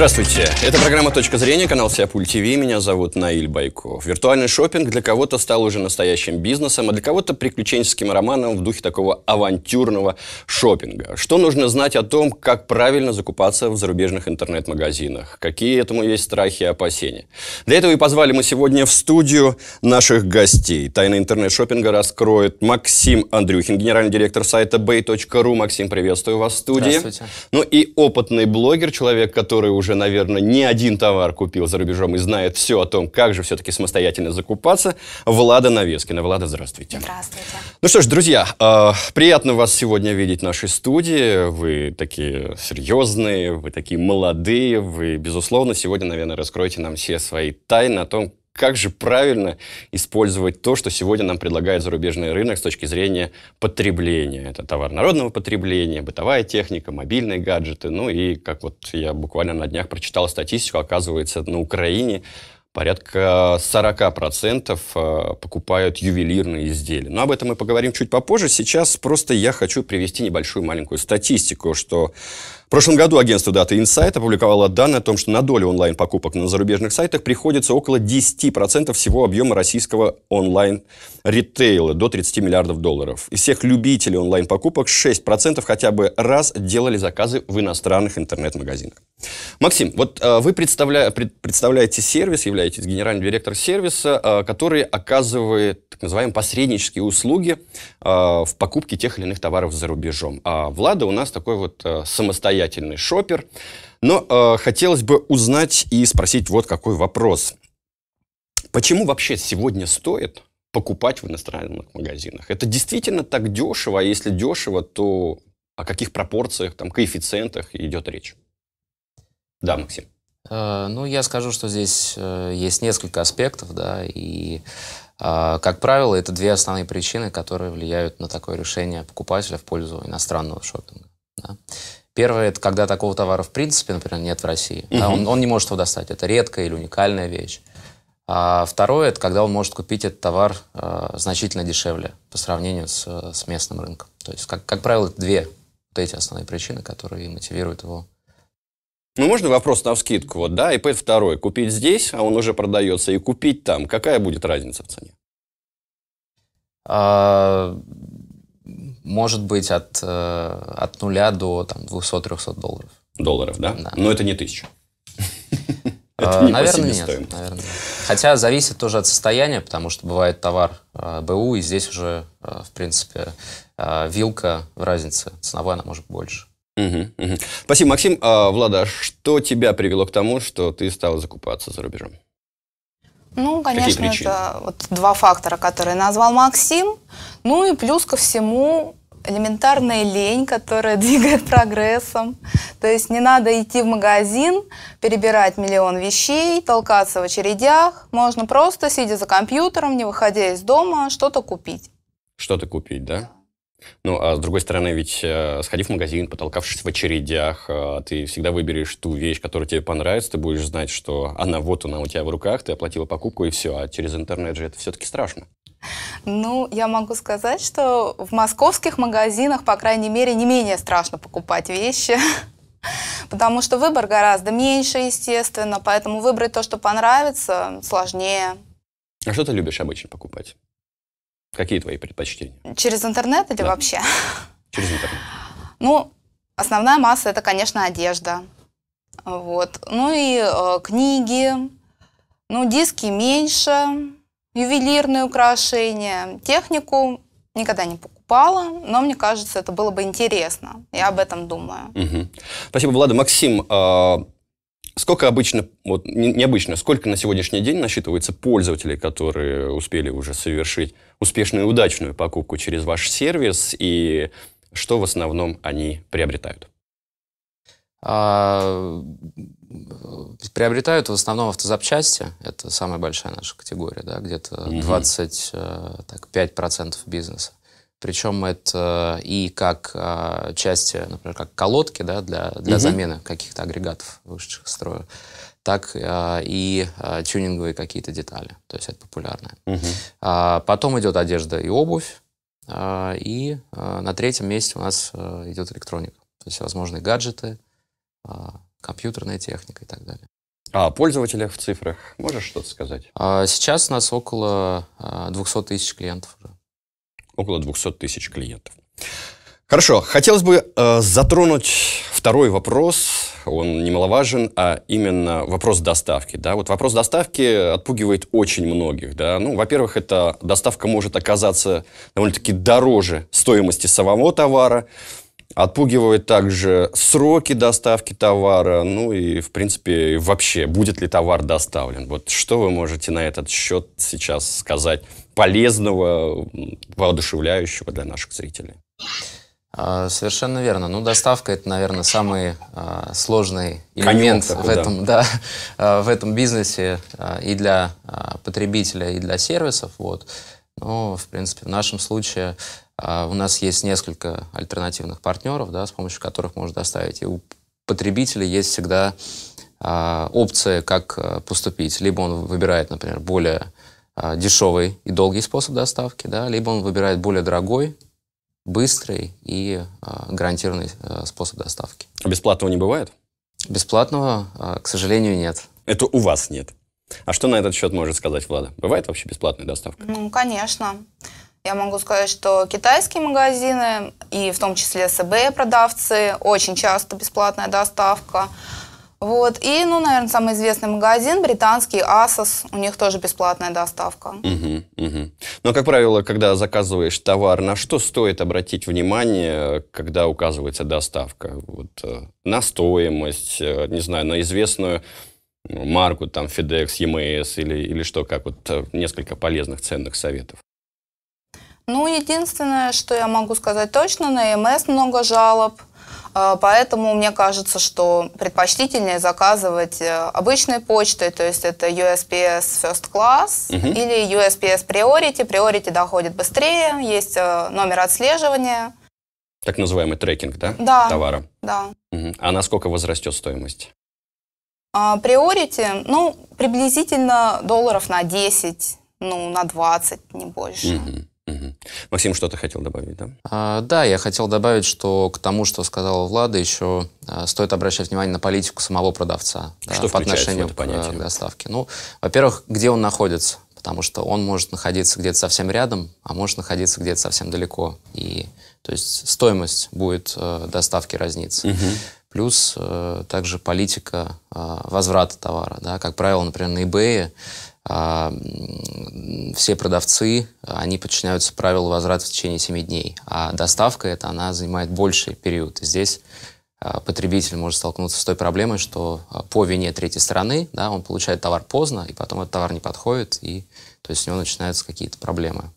Здравствуйте. Это программа «Точка зрения», канал Сиапуль ТВ. Меня зовут Наиль Байков. Виртуальный шопинг для кого-то стал уже настоящим бизнесом, а для кого-то приключенческим романом в духе такого авантюрного шопинга. Что нужно знать о том, как правильно закупаться в зарубежных интернет-магазинах? Какие этому есть страхи и опасения? Для этого и позвали мы сегодня в студию наших гостей. Тайны интернет-шопинга раскроет Максим Андрюхин, генеральный директор сайта bay.ru. Максим, приветствую вас в студии. Здравствуйте. Ну и опытный блогер, человек, который уже уже, наверное, не один товар купил за рубежом и знает все о том, как же все-таки самостоятельно закупаться, Влада Навескина. Влада, здравствуйте. Здравствуйте. Ну что ж, друзья, а, приятно вас сегодня видеть в нашей студии. Вы такие серьезные, вы такие молодые, вы, безусловно, сегодня, наверное, раскроете нам все свои тайны о том, как же правильно использовать то, что сегодня нам предлагает зарубежный рынок с точки зрения потребления. Это товар народного потребления, бытовая техника, мобильные гаджеты. Ну и, как вот я буквально на днях прочитал статистику, оказывается, на Украине порядка 40% э, покупают ювелирные изделия. Но об этом мы поговорим чуть попозже. Сейчас просто я хочу привести небольшую маленькую статистику, что в прошлом году агентство Data Insight опубликовало данные о том, что на долю онлайн-покупок на зарубежных сайтах приходится около 10% всего объема российского онлайн-ритейла до 30 миллиардов долларов. Из всех любителей онлайн-покупок 6% хотя бы раз делали заказы в иностранных интернет-магазинах. Максим, вот э, вы представля... пред... представляете сервис, являетесь генеральным директором сервиса, э, который оказывает так называемые посреднические услуги э, в покупке тех или иных товаров за рубежом. А Влада у нас такой вот э, самостоятельный самостоятельный шопер. Но э, хотелось бы узнать и спросить вот какой вопрос. Почему вообще сегодня стоит покупать в иностранных магазинах? Это действительно так дешево, а если дешево, то о каких пропорциях, там, коэффициентах идет речь? Да, Максим. Э, ну, я скажу, что здесь э, есть несколько аспектов, да, и, э, как правило, это две основные причины, которые влияют на такое решение покупателя в пользу иностранного шопинга. Да. Первое, это когда такого товара в принципе, например, нет в России. Угу. Да, он, он не может его достать. Это редкая или уникальная вещь. А второе, это когда он может купить этот товар э, значительно дешевле по сравнению с, с местным рынком. То есть, как, как правило, две вот эти основные причины, которые мотивируют его ну, можно вопрос на вскидку, вот, да, iPad 2 купить здесь, а он уже продается, и купить там. Какая будет разница в цене? А, может быть от, э, от нуля до там, 200-300 долларов. Долларов, да? да? Но это не тысяча. Это э, не наверное, нет, наверное. Хотя зависит тоже от состояния, потому что бывает товар э, БУ, и здесь уже, э, в принципе, э, вилка в разнице. Ценовая она может больше. Угу, угу. Спасибо, Максим. А, Влада, а что тебя привело к тому, что ты стала закупаться за рубежом? Ну, конечно, это вот два фактора, которые назвал Максим. Ну и плюс ко всему элементарная лень, которая двигает прогрессом. То есть не надо идти в магазин, перебирать миллион вещей, толкаться в очередях. Можно просто, сидя за компьютером, не выходя из дома, что-то купить. Что-то купить, да? Ну, а с другой стороны, ведь э, сходив в магазин, потолкавшись в очередях, э, ты всегда выберешь ту вещь, которая тебе понравится, ты будешь знать, что она вот она у тебя в руках, ты оплатила покупку и все, а через интернет же это все-таки страшно. Ну, я могу сказать, что в московских магазинах, по крайней мере, не менее страшно покупать вещи, потому что выбор гораздо меньше, естественно, поэтому выбрать то, что понравится, сложнее. А что ты любишь обычно покупать? Какие твои предпочтения? Через интернет или да. вообще? Через интернет. Ну, основная масса это, конечно, одежда. Вот. Ну и э, книги. Ну, диски меньше ювелирные украшения. Технику никогда не покупала, но мне кажется, это было бы интересно. Я об этом думаю. Угу. Спасибо, Влада. Максим, а сколько обычно, вот необычно, сколько на сегодняшний день насчитывается пользователей, которые успели уже совершить успешную и удачную покупку через ваш сервис, и что в основном они приобретают? А, приобретают в основном автозапчасти. Это самая большая наша категория, да, где-то mm-hmm. 25% э, бизнеса. Причем это э, и как э, части, например, как колодки да, для, для замены каких-то агрегатов вышедших из строя, так а, и а, тюнинговые какие-то детали. То есть это популярное. mm А, потом идет одежда и обувь. А, и а, на третьем месте у нас а, идет электроника. То есть всевозможные гаджеты, а, компьютерная техника и так далее. А о пользователях в цифрах можешь что-то сказать? А сейчас у нас около 200 а, тысяч клиентов уже. Около 200 тысяч клиентов. Хорошо, хотелось бы э, затронуть второй вопрос, он немаловажен, а именно вопрос доставки. Да? Вот вопрос доставки отпугивает очень многих. Да? Ну, во-первых, эта доставка может оказаться довольно-таки дороже стоимости самого товара, Отпугивают также сроки доставки товара, ну и, в принципе, вообще, будет ли товар доставлен. Вот что вы можете на этот счет сейчас сказать полезного, воодушевляющего для наших зрителей? А, совершенно верно. Ну, доставка это, наверное, самый а, сложный элемент в этом, да. А, в этом бизнесе а, и для потребителя, и для сервисов. Вот. Ну в принципе, в нашем случае а у нас есть несколько альтернативных партнеров, да, с помощью которых можно доставить. И у потребителя есть всегда а, опция, как э, поступить. Либо он выбирает, например, более а, дешевый и долгий способ доставки, да, либо он выбирает более дорогой, быстрый и гарантированный э, способ доставки. А бесплатного не бывает? Бесплатного, к сожалению, нет. Это у вас нет. А что на этот счет может сказать Влада? Бывает вообще бесплатная доставка? Ну, конечно. Я могу сказать, что китайские магазины и в том числе СБ продавцы, очень часто бесплатная доставка. Вот. И, ну, наверное, самый известный магазин британский Asos, у них тоже бесплатная доставка. Угу, угу. Но, как правило, когда заказываешь товар, на что стоит обратить внимание, когда указывается доставка? Вот, э, на стоимость, э, не знаю, на известную ну, марку, там, FedEx, EMS или, или что, как вот э, несколько полезных ценных советов. Ну, единственное, что я могу сказать точно, на МС много жалоб, а, Поэтому мне кажется, что предпочтительнее заказывать э, обычной почтой, то есть это USPS First Class угу. или USPS Priority. Priority доходит быстрее, есть э, номер отслеживания. Так называемый трекинг, да? Да. Товара. Да. Угу. А насколько возрастет стоимость? А, Priority, ну, приблизительно долларов на 10, ну, на 20, не больше. Угу. Максим что-то хотел добавить, да? А, да, я хотел добавить, что к тому, что сказала Влада, еще а, стоит обращать внимание на политику самого продавца да, что по отношению к, к э, доставке. Ну, во-первых, где он находится, потому что он может находиться где-то совсем рядом, а может находиться где-то совсем далеко. И то есть стоимость будет э, доставки разниться. Угу. Плюс э, также политика э, возврата товара. Да? Как правило, например, на eBay а, все продавцы, они подчиняются правилу возврата в течение 7 дней, а доставка это она занимает больший период. И Здесь а, потребитель может столкнуться с той проблемой, что а, по вине третьей стороны да, он получает товар поздно, и потом этот товар не подходит, и то есть у него начинаются какие-то проблемы.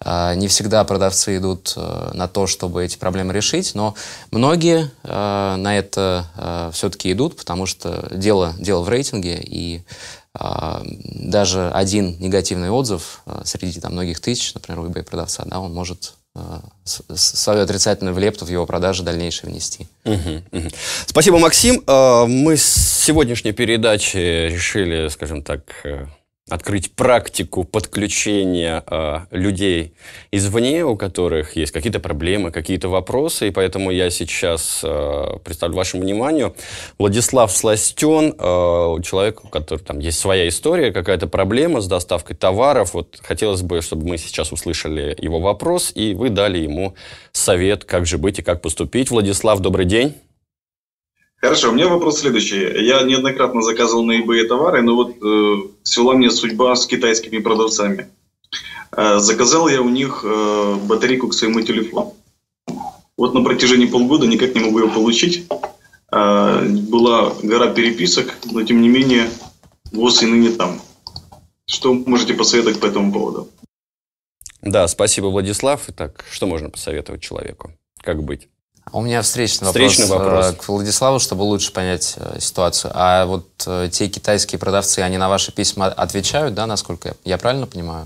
А, не всегда продавцы идут э, на то, чтобы эти проблемы решить, но многие э, на это э, все-таки идут, потому что дело, дело в рейтинге, и а, даже один негативный отзыв среди там, многих тысяч, например, у eBay продавца, да, он может свою отрицательную влепту в его продажи дальнейшее внести. Спасибо, Максим. А, мы с сегодняшней передачи решили, скажем так, открыть практику подключения э, людей извне, у которых есть какие-то проблемы, какие-то вопросы, и поэтому я сейчас э, представлю вашему вниманию Владислав Сластен, э, а, человек, у которого там есть своя история, какая-то проблема с доставкой товаров. Вот хотелось бы, чтобы мы сейчас услышали его вопрос, и вы дали ему совет, как же быть и как поступить. Владислав, добрый день. Хорошо, у меня вопрос следующий. Я неоднократно заказывал на eBay товары, но вот э, свела мне судьба с китайскими продавцами. Э, заказал я у них э, батарейку к своему телефону. Вот на протяжении полгода никак не могу ее получить. Э, была гора переписок, но тем не менее ВОЗ и ныне там. Что можете посоветовать по этому поводу? Да, спасибо, Владислав. Итак, что можно посоветовать человеку? Как быть? У меня встречный, встречный вопрос, э, вопрос к Владиславу, чтобы лучше понять э, ситуацию. А вот э, те китайские продавцы, они на ваши письма отвечают, да, насколько я, я правильно понимаю?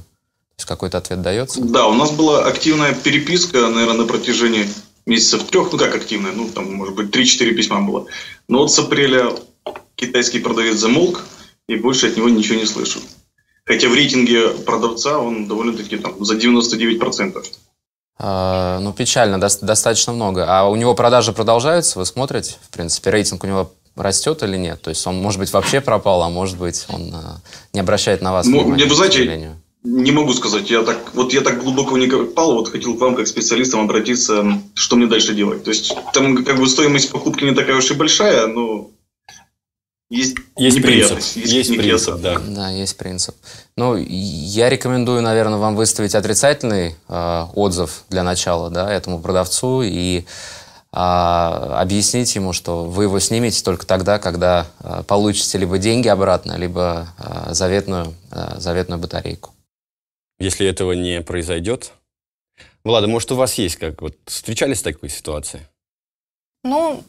То есть какой-то ответ дается? Да, у нас была активная переписка, наверное, на протяжении месяцев трех, ну как активная, ну там, может быть, три-четыре письма было. Но вот с апреля китайский продавец замолк, и больше от него ничего не слышу. Хотя в рейтинге продавца он довольно-таки там за 99%. А, ну, печально, достаточно много. А у него продажи продолжаются, вы смотрите, в принципе, рейтинг у него растет или нет? То есть он, может быть, вообще пропал, а может быть, он а, не обращает на вас ну, внимания, вы знаете, не могу сказать. Я так, вот я так глубоко не копал, вот хотел к вам, как специалистам, обратиться, что мне дальше делать. То есть там как бы стоимость покупки не такая уж и большая, но есть, есть принцип. Есть, есть принцип, да. Да, есть принцип. Ну, я рекомендую, наверное, вам выставить отрицательный э, отзыв для начала, да, этому продавцу и э, объяснить ему, что вы его снимете только тогда, когда э, получите либо деньги обратно, либо э, заветную, э, заветную батарейку. Если этого не произойдет, Влада, может, у вас есть как вот встречались с такой ситуацией? Ну,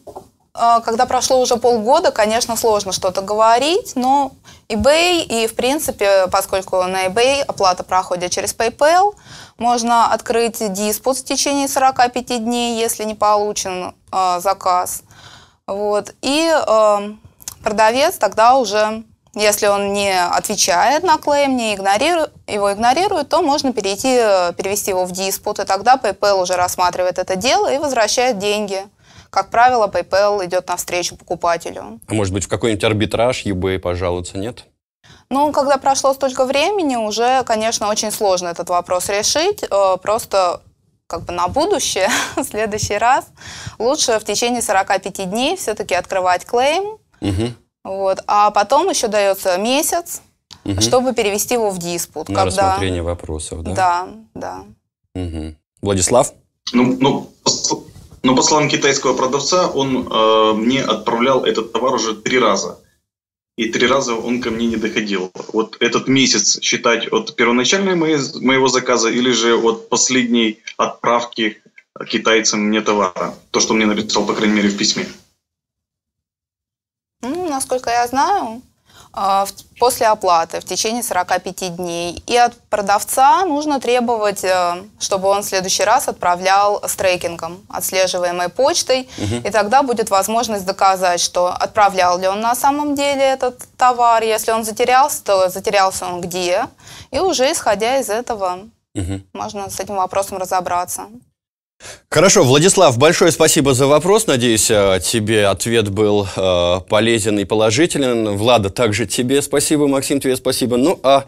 а, когда прошло уже полгода, конечно, сложно что-то говорить, но eBay и, в принципе, поскольку на eBay оплата проходит через PayPal, можно открыть диспут в течение 45 дней, если не получен э, заказ. Вот. И э, продавец тогда уже, если он не отвечает на клейм, не игнорирует, его игнорирует, то можно перейти, э, перевести его в диспут, и тогда PayPal уже рассматривает это дело и возвращает деньги. Как правило, PayPal идет навстречу покупателю. А может быть, в какой-нибудь арбитраж eBay пожаловаться нет? Ну, когда прошло столько времени, уже, конечно, очень сложно этот вопрос решить. Э, просто как бы на будущее, в следующий раз, лучше в течение 45 дней все-таки открывать клейм. Угу. Вот. А потом еще дается месяц, угу. чтобы перевести его в диспут. На когда... рассмотрение вопросов, да? Да, да. Угу. Владислав? Ну, ну, но по словам китайского продавца, он э, мне отправлял этот товар уже три раза. И три раза он ко мне не доходил. Вот этот месяц считать от первоначального моего заказа или же от последней отправки китайцам мне товара. То, что мне написал, по крайней мере, в письме. Ну, насколько я знаю, а, после оплаты в течение 45 дней. И от продавца нужно требовать, э, чтобы он в следующий раз отправлял с трекингом, отслеживаемой почтой. Угу. И тогда будет возможность доказать, что отправлял ли он на самом деле этот товар. Если он затерялся, то затерялся он где. И уже исходя из этого угу. можно с этим вопросом разобраться. Хорошо, Владислав, большое спасибо за вопрос. Надеюсь, э, тебе ответ был э, полезен и положителен. Влада, также тебе спасибо, Максим, тебе спасибо. Ну, а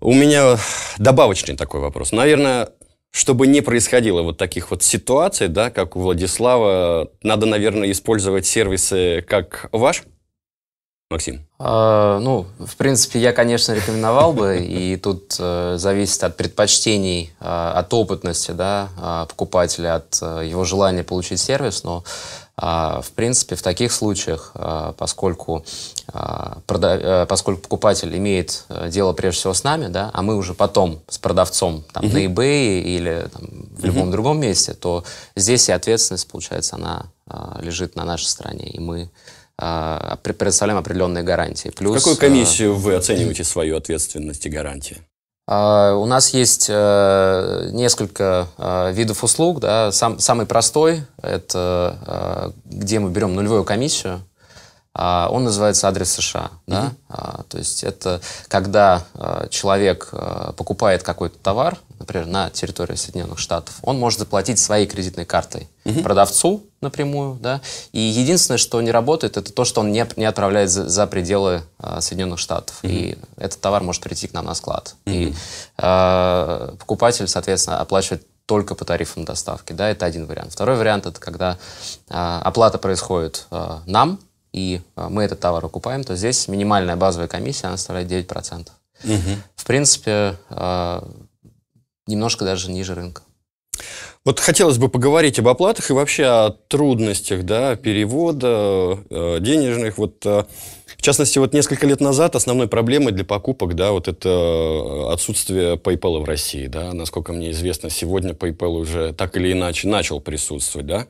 у меня добавочный такой вопрос. Наверное, чтобы не происходило вот таких вот ситуаций, да, как у Владислава, надо, наверное, использовать сервисы как ваш – Максим? А, ну, в принципе, я, конечно, рекомендовал бы, и тут э, зависит от предпочтений, э, от опытности да, э, покупателя, от э, его желания получить сервис, но, э, в принципе, в таких случаях, э, поскольку, э, прода- э, поскольку покупатель имеет э, дело прежде всего с нами, да, а мы уже потом с продавцом там, uh-huh. на eBay или там, в любом uh-huh. другом месте, то здесь и ответственность, получается, она э, лежит на нашей стороне, и мы а, предоставляем определенные гарантии. Плюс, Какую э, комиссию вы оцениваете свою ответственность и гарантии? А, у нас есть э, несколько э, видов услуг. Да. Сам, самый простой – это где мы берем нулевую комиссию а, он называется адрес США. Да? Mm-hmm. То есть это когда а, человек покупает какой-то товар, например, на территории Соединенных Штатов, он может заплатить своей кредитной картой mm-hmm. продавцу напрямую. Да? И единственное, что не работает, это то, что он не, не отправляет за, за пределы Соединенных Штатов. Mm-hmm. И этот товар может прийти к нам на склад. Mm-hmm. И э, покупатель, соответственно, оплачивает только по тарифам доставки. Да? Это один вариант. Второй вариант — это когда э, оплата происходит э, нам, и а, мы этот товар окупаем, то здесь минимальная базовая комиссия, она составляет 9%. Угу. В принципе, а, немножко даже ниже рынка. Вот хотелось бы поговорить об оплатах и вообще о трудностях да, перевода э, денежных. Вот, э, в частности, вот несколько лет назад основной проблемой для покупок да, вот это э, отсутствие PayPal в России. Да? Насколько мне известно, сегодня PayPal уже так или иначе начал присутствовать. Да?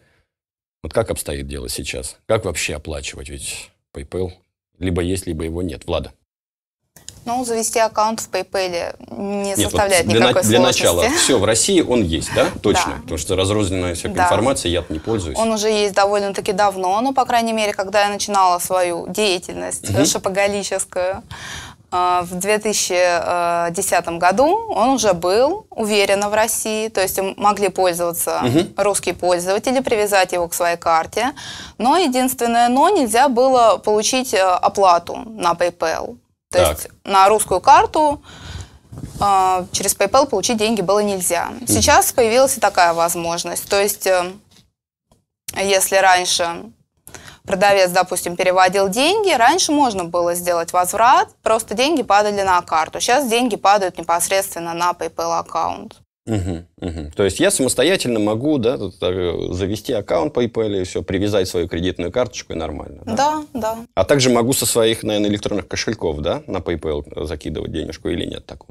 Вот как обстоит дело сейчас? Как вообще оплачивать? Ведь PayPal либо есть, либо его нет. Влада. Ну, завести аккаунт в PayPal не Нет, составляет вот для никакой на, для сложности. Для начала, все, в России он есть, да? Точно. Да. Потому что разрозненная всякая да. информация, я не пользуюсь. Он уже есть довольно-таки давно, но, по крайней мере, когда я начинала свою деятельность угу. шопоголическую, а, в 2010 году он уже был уверенно в России, то есть могли пользоваться угу. русские пользователи, привязать его к своей карте. Но единственное но нельзя было получить э, оплату на PayPal. То так. есть на русскую карту э, через PayPal получить деньги было нельзя. Сейчас появилась и такая возможность. То есть э, если раньше продавец, допустим, переводил деньги, раньше можно было сделать возврат, просто деньги падали на карту. Сейчас деньги падают непосредственно на PayPal аккаунт. Угу, угу. То есть я самостоятельно могу да, э, завести аккаунт PayPal и все, привязать свою кредитную карточку и нормально. Да? да, да. А также могу со своих, наверное, электронных кошельков да, на PayPal закидывать денежку или нет такого?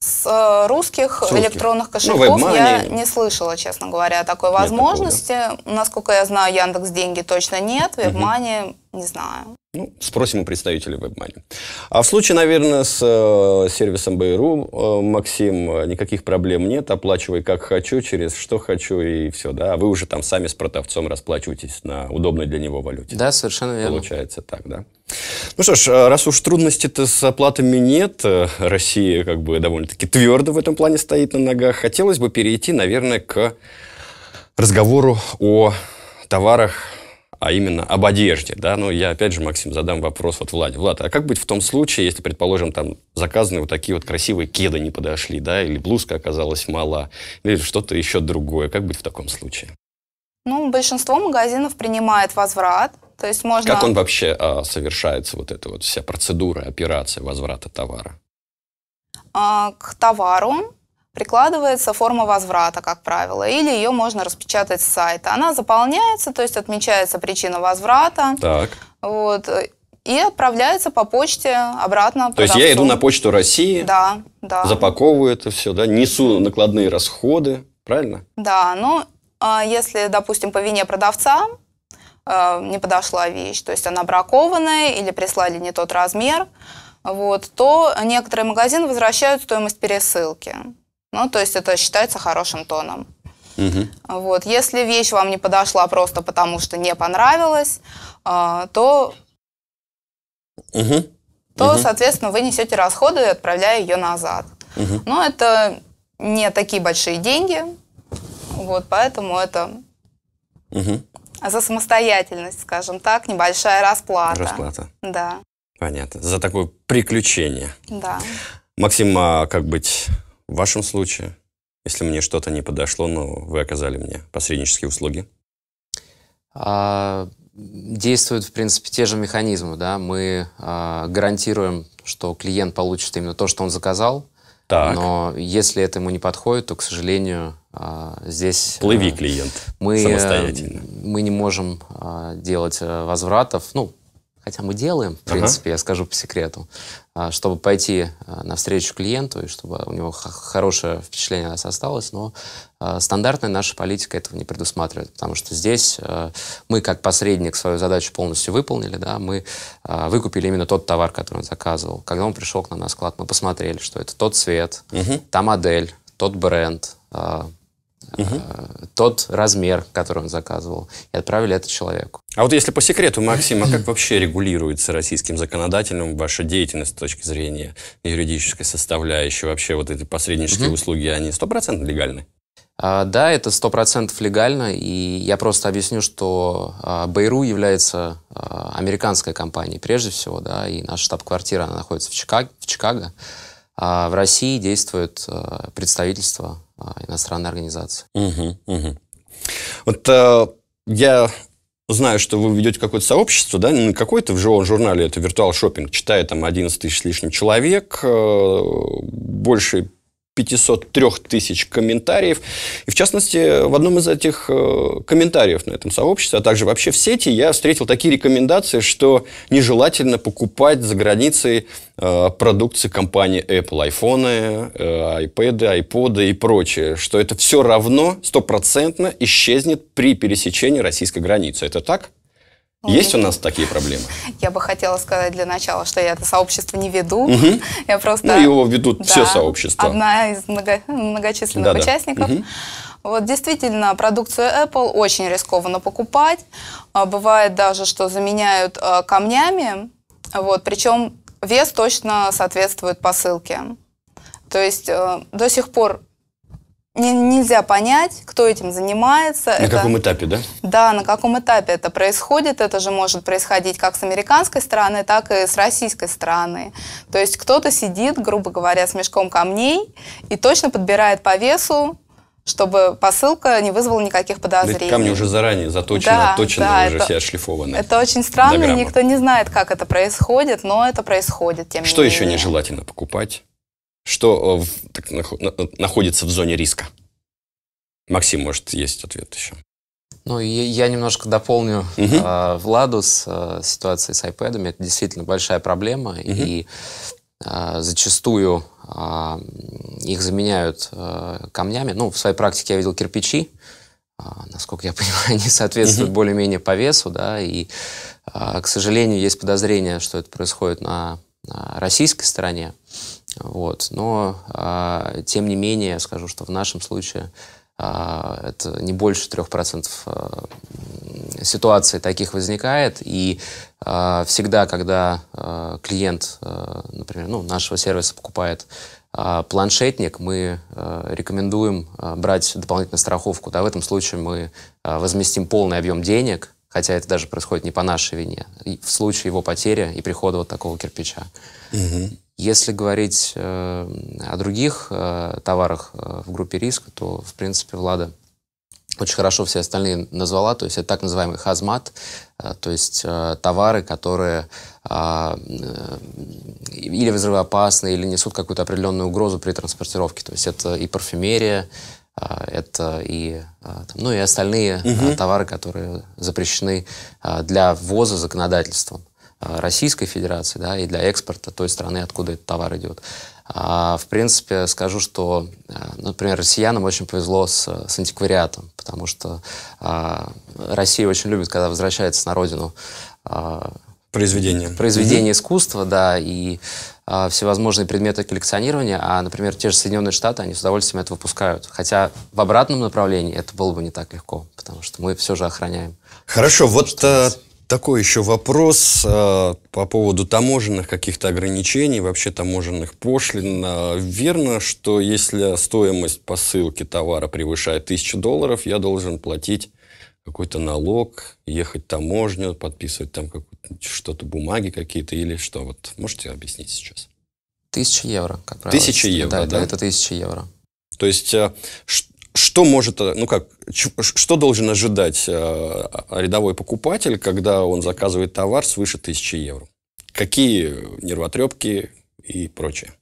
с э, русских с русских. электронных ну, кошельков ну, я не слышала, честно говоря, такой возможности. Такого, да. Насколько я знаю, Яндекс деньги точно нет, WebMoney угу не знаю. Ну, спросим у представителей WebMoney. А в случае, наверное, с э, сервисом БРУ, э, Максим, э, никаких проблем нет. Оплачивай как хочу, через что хочу и все, да? А вы уже там сами с продавцом расплачиваетесь на удобной для него валюте. Да, совершенно верно. Получается так, да? Ну что ж, э, раз уж трудностей-то с оплатами нет, э, Россия как бы довольно-таки твердо в этом плане стоит на ногах, хотелось бы перейти, наверное, к разговору о товарах а именно об одежде, да, но ну, я опять же, Максим, задам вопрос вот Владе. Влад, а как быть в том случае, если, предположим, там заказаны вот такие вот красивые кеды не подошли, да, или блузка оказалась мала, или что-то еще другое, как быть в таком случае? Ну, большинство магазинов принимает возврат, то есть можно... Как он вообще а, совершается, вот эта вот вся процедура, операция возврата товара? А, к товару прикладывается форма возврата, как правило, или ее можно распечатать с сайта. Она заполняется, то есть отмечается причина возврата. Так. Вот, и отправляется по почте обратно. То есть я иду на почту России, да, да. запаковываю это все, да, несу накладные расходы, правильно? Да, ну, если, допустим, по вине продавца а, не подошла вещь, то есть она бракованная или прислали не тот размер, вот, то некоторые магазины возвращают стоимость пересылки. Ну, то есть это считается хорошим тоном. Угу. Вот. Если вещь вам не подошла просто потому, что не понравилась, а, то, угу. то угу. соответственно, вы несете расходы, и отправляя ее назад. Угу. Но это не такие большие деньги, вот, поэтому это угу. за самостоятельность, скажем так, небольшая расплата. Расплата. Да. Понятно. За такое приключение. Да. Максим, а как быть в вашем случае, если мне что-то не подошло, но вы оказали мне посреднические услуги? А, действуют, в принципе, те же механизмы. Да? Мы а, гарантируем, что клиент получит именно то, что он заказал. Так. Но если это ему не подходит, то, к сожалению, а, здесь... Э, Плыви, клиент, мы, э, самостоятельно. Мы не можем а, делать э, возвратов. Ну, хотя мы делаем, в принципе, ага. я скажу по секрету, а, чтобы пойти а, навстречу клиенту и чтобы у него хорошее впечатление о нас осталось, но а, стандартная наша политика этого не предусматривает, потому что здесь мы как посредник свою задачу полностью выполнили, да, мы выкупили именно тот товар, который он заказывал. Когда он пришел к нам на склад, мы посмотрели, что это тот цвет, угу. та модель, тот бренд, угу. тот размер, который он заказывал, и отправили это человеку. А вот если по секрету, Максим, а как вообще регулируется российским законодателем ваша деятельность с точки зрения юридической составляющей? Вообще вот эти посреднические угу. услуги, они стопроцентно легальны? А, да, это сто процентов легально, и я просто объясню, что а, Бейру является а, американской компанией прежде всего, да, и наша штаб-квартира находится в Чикаго. В, Чикаго. А в России действует а, представительство а, иностранной организации. Угу, угу. Вот э, я знаю, что вы ведете какое-то сообщество, да, на какой-то в журнале это виртуал шопинг читает там 11 тысяч с лишним человек, э, больше 503 тысяч комментариев. И в частности, в одном из этих э, комментариев на этом сообществе, а также вообще в сети, я встретил такие рекомендации, что нежелательно покупать за границей э, продукции компании Apple, айфоны, iPad, э, iPod и прочее, что это все равно стопроцентно исчезнет при пересечении российской границы. Это так? Есть у нас такие проблемы? Я бы хотела сказать для начала, что я это сообщество не веду. Угу. Я просто... Ну, его ведут да, все сообщества. Одна из много, многочисленных Да-да. участников. Угу. Вот действительно, продукцию Apple очень рискованно покупать. А, бывает даже, что заменяют а, камнями. Вот, причем вес точно соответствует посылке. То есть э, до сих пор нельзя понять, кто этим занимается. На это, каком этапе, да? Да, на каком этапе это происходит. Это же может происходить как с американской стороны, так и с российской стороны. То есть кто-то сидит, грубо говоря, с мешком камней и точно подбирает по весу чтобы посылка не вызвала никаких подозрений. Ведь камни уже заранее заточены, да, отточены, да, уже это, все отшлифованы. Это очень странно, никто не знает, как это происходит, но это происходит, тем Что не менее. еще нежелательно покупать? что э, в, так, находится в зоне риска? Максим, может, есть ответ еще. Ну, я немножко дополню угу. э, Владу с э, ситуацией с iPad. Это действительно большая проблема. Угу. И э, зачастую э, их заменяют э, камнями. Ну, в своей практике я видел кирпичи. Э, насколько я понимаю, они соответствуют угу. более-менее по весу. Да, и, э, к сожалению, есть подозрение, что это происходит на, на российской стороне. Вот. Но, э, тем не менее, я скажу, что в нашем случае э, это не больше 3% э, ситуаций таких возникает. И э, всегда, когда э, клиент, э, например, ну, нашего сервиса покупает планшетник, мы э, рекомендуем э, брать дополнительную страховку. Да, в этом случае мы э, возместим полный объем денег, хотя это даже происходит не по нашей вине, и в случае его потери и прихода вот такого кирпича. Угу. Если говорить э, о других э, товарах э, в группе риска, то, в принципе, Влада очень хорошо все остальные назвала, то есть это так называемый хазмат, то есть товары, которые а, или взрывоопасны, или несут какую-то определенную угрозу при транспортировке. То есть это и парфюмерия, это и, ну, и остальные угу. товары, которые запрещены для ввоза законодательством. Э, Российской Федерации, да, и для экспорта той страны, откуда этот товар идет. А, в принципе, скажу, что, э, например, россиянам очень повезло с, с антиквариатом, потому что а, Россия очень любит, когда возвращается на родину а, произведение. Произведение искусства, да, и э, всевозможные предметы коллекционирования, а, например, те же Соединенные Штаты, они с удовольствием это выпускают. Хотя в обратном направлении это было бы не так легко, потому что мы все же охраняем. Хорошо, вот э, такой еще вопрос э, по поводу таможенных каких-то ограничений, вообще таможенных пошлин. Э, верно, что если стоимость посылки товара превышает 1000 долларов, я должен платить какой-то налог, ехать таможню, подписывать там что-то, бумаги какие-то или что? Вот можете объяснить сейчас? Тысяча евро, как правило. Тысяча евро, да? Да, это тысяча евро. То есть э, что может, э, ну как, что должен ожидать э, а, рядовой покупатель, когда он заказывает товар свыше 1000 евро? Какие э, нервотрепки и прочее?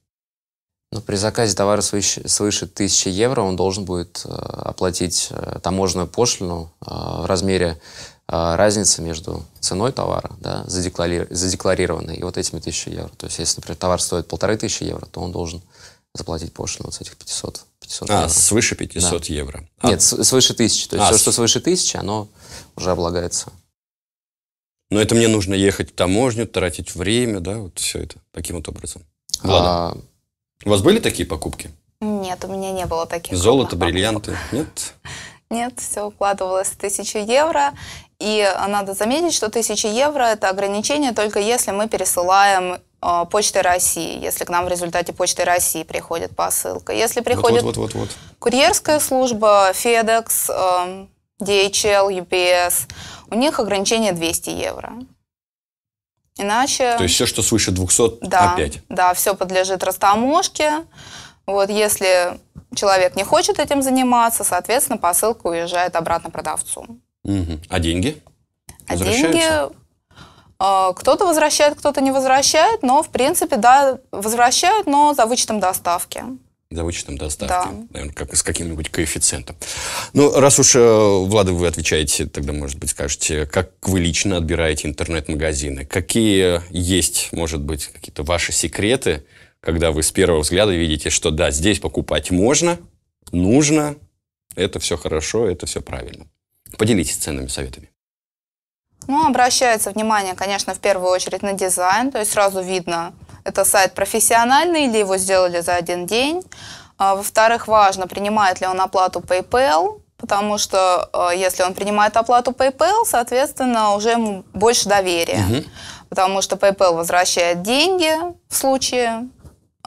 Ну, при заказе товара свыше, свыше 1000 евро он должен будет оплатить таможенную пошлину в размере разницы между ценой товара, да, задеклари... задекларированной, и вот этими 1000 евро. То есть, если, например, товар стоит 1500 евро, то он должен заплатить пошлину вот с этих 500 500 а, евро. А, свыше 500 да. евро. А. Нет, свыше 1000. То есть а, все, с... что свыше 1000, оно уже облагается. Но это мне нужно ехать в таможню, тратить время, да, вот все это таким вот образом. А, Ладно. А... У вас были такие покупки? Нет, у меня не было таких. Золото, покупок. бриллианты, нет? Нет, все укладывалось в 1000 евро. И надо заметить, что 1000 евро – это ограничение только если мы пересылаем а, Почты России, если к нам в результате Почты России приходит посылка. Если приходит вот, вот, вот, вот, вот. курьерская служба, FedEx, DHL, UPS, у них ограничение 200 евро. Иначе... То есть все, что свыше 200, да, опять? Да, все подлежит растаможке. Вот если человек не хочет этим заниматься, соответственно, посылка уезжает обратно продавцу. Угу. А деньги? А деньги а, кто-то возвращает, кто-то не возвращает, но, в принципе, да, возвращают, но за вычетом доставки. За вычетом доставки, да. наверное, как, с каким-нибудь коэффициентом. Ну, раз уж, э, Влада, вы отвечаете, тогда, может быть, скажете, как вы лично отбираете интернет-магазины? Какие есть, может быть, какие-то ваши секреты, когда вы с первого взгляда видите, что да, здесь покупать можно, нужно, это все хорошо, это все правильно. Поделитесь ценными советами. Ну, обращается внимание, конечно, в первую очередь на дизайн, то есть сразу видно, это сайт профессиональный или его сделали за один день. А, во-вторых, важно, принимает ли он оплату PayPal, потому что а, если он принимает оплату PayPal, соответственно, уже ему больше доверия, угу. потому что PayPal возвращает деньги в случае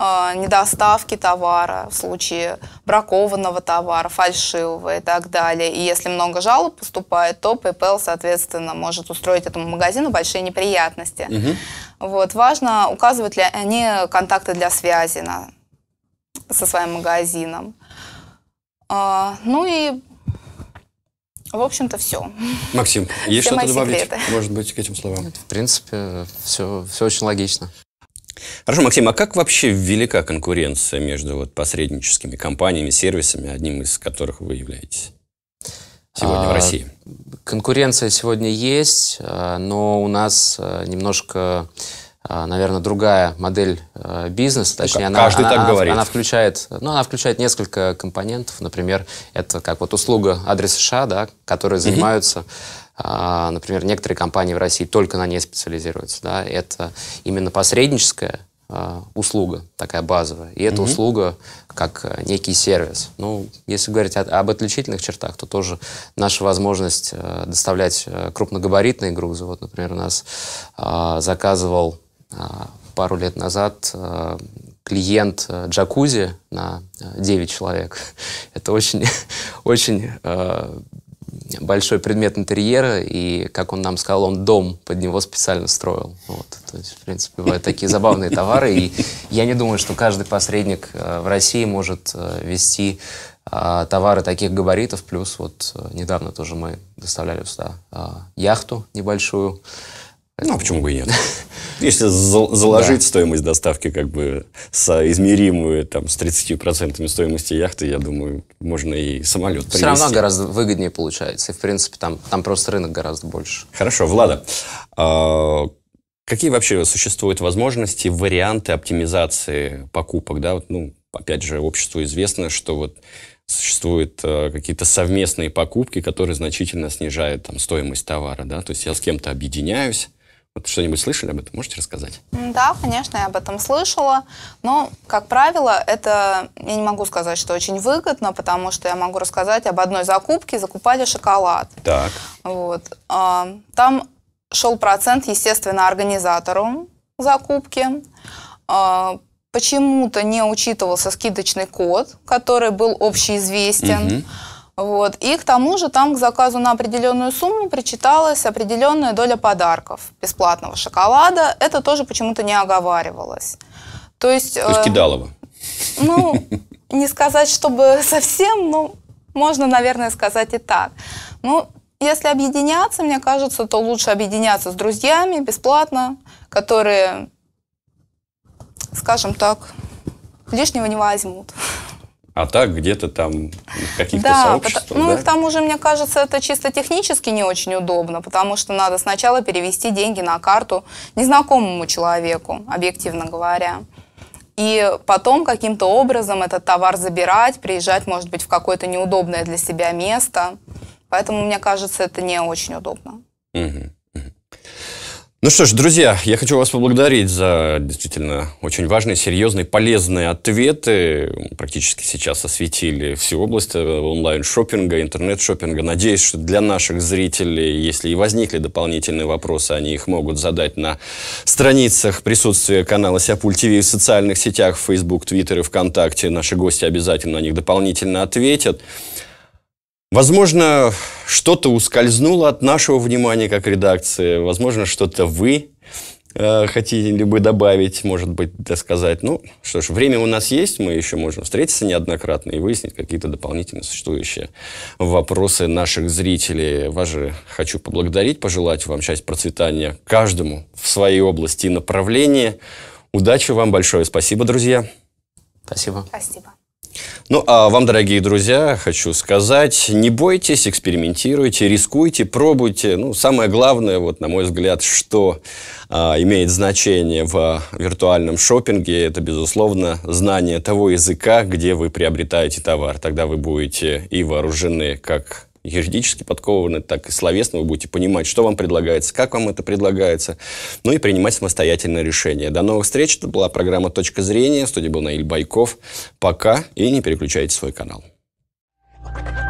а, недоставки товара, в случае бракованного товара, фальшивого и так далее. И если много жалоб поступает, то PayPal, соответственно, может устроить этому магазину большие неприятности. Угу. Вот. Важно, указывать ли они контакты для связи на, со своим магазином. А, ну и в общем-то, все. Максим, есть что-то добавить? Секреты. Может быть, к этим словам? В принципе, все, все очень логично. Хорошо, Максим, а как вообще велика конкуренция между вот посредническими компаниями, сервисами, одним из которых вы являетесь? сегодня в а, России? Конкуренция сегодня есть, а, но у нас а, немножко, наверное, другая модель бизнеса. Ну, Точнее, ну, каждый она, так она, говорит. Она включает, ну, она включает несколько компонентов. Например, это как вот услуга адрес США, да, которые занимаются uh-huh а, например, некоторые компании в России только на ней специализируются. Да? Это именно посредническая а, услуга такая базовая. И эта угу. услуга как э, некий сервис. Ну, если говорить о, об отличительных чертах, то тоже наша возможность э, доставлять э, крупногабаритные грузы. Вот, например, у нас а, заказывал пару лет назад клиент джакузи на 9 человек. Это очень, очень большой предмет интерьера, и, как он нам сказал, он дом под него специально строил. Вот. То есть, в принципе, бывают такие забавные товары, и я не думаю, что каждый посредник э, в России может э, вести э, товары таких габаритов, плюс вот недавно тоже мы доставляли сюда яхту небольшую, ну, а почему бы и нет? Если заложить стоимость доставки как бы соизмеримую там, с 30% стоимости яхты, я думаю, можно и самолет Все привезти. равно гораздо выгоднее получается. И, в принципе, там, там просто рынок гораздо больше. Хорошо, Влада, а какие вообще существуют возможности, варианты оптимизации покупок? Да? Вот, ну, опять же, обществу известно, что вот существуют э, какие-то совместные покупки, которые значительно снижают там, стоимость товара. Да? То есть я с кем-то объединяюсь, вот что-нибудь слышали об этом? Можете рассказать? Да, конечно, я об этом слышала. Но, как правило, это я не могу сказать, что очень выгодно, потому что я могу рассказать об одной закупке, закупали шоколад. Так. Вот. А, там шел процент, естественно, организатору закупки. А, почему-то не учитывался скидочный код, который был общеизвестен. Угу. Вот. И к тому же там к заказу на определенную сумму причиталась определенная доля подарков бесплатного шоколада. Это тоже почему-то не оговаривалось. То есть... То есть э, кидалово. ну, не сказать, чтобы совсем, но можно, наверное, сказать и так. Ну, если объединяться, мне кажется, то лучше объединяться с друзьями бесплатно, которые, скажем так, лишнего не возьмут. А так где-то там в каких-то да, сообществах. Потому, ну, да? Ну и к тому же, мне кажется, это чисто технически не очень удобно, потому что надо сначала перевести деньги на карту незнакомому человеку, объективно говоря. И потом каким-то образом этот товар забирать, приезжать, может быть, в какое-то неудобное для себя место. Поэтому, мне кажется, это не очень удобно. Угу. Ну что ж, друзья, я хочу вас поблагодарить за действительно очень важные, серьезные, полезные ответы. Практически сейчас осветили всю область э, онлайн-шоппинга, интернет-шоппинга. Надеюсь, что для наших зрителей, если и возникли дополнительные вопросы, они их могут задать на страницах присутствия канала Сиапуль ТВ в социальных сетях, в Facebook, Twitter и ВКонтакте. Наши гости обязательно на них дополнительно ответят. Возможно, что-то ускользнуло от нашего внимания как редакции. Возможно, что-то вы э, хотели бы добавить, может быть, досказать. Ну, что ж, время у нас есть, мы еще можем встретиться неоднократно и выяснить какие-то дополнительные существующие вопросы наших зрителей. Вас же хочу поблагодарить, пожелать вам счастья, процветания каждому в своей области и направлении. Удачи вам большое. Спасибо, друзья. Спасибо. Спасибо. Ну, а вам, дорогие друзья, хочу сказать, не бойтесь, экспериментируйте, рискуйте, пробуйте. Ну, самое главное, вот, на мой взгляд, что а, имеет значение в виртуальном шопинге, это, безусловно, знание того языка, где вы приобретаете товар. Тогда вы будете и вооружены как юридически подкованы, так и словесно вы будете понимать, что вам предлагается, как вам это предлагается, ну и принимать самостоятельное решение. До новых встреч. Это была программа «Точка зрения». В студии был Наиль Байков. Пока и не переключайте свой канал. thank you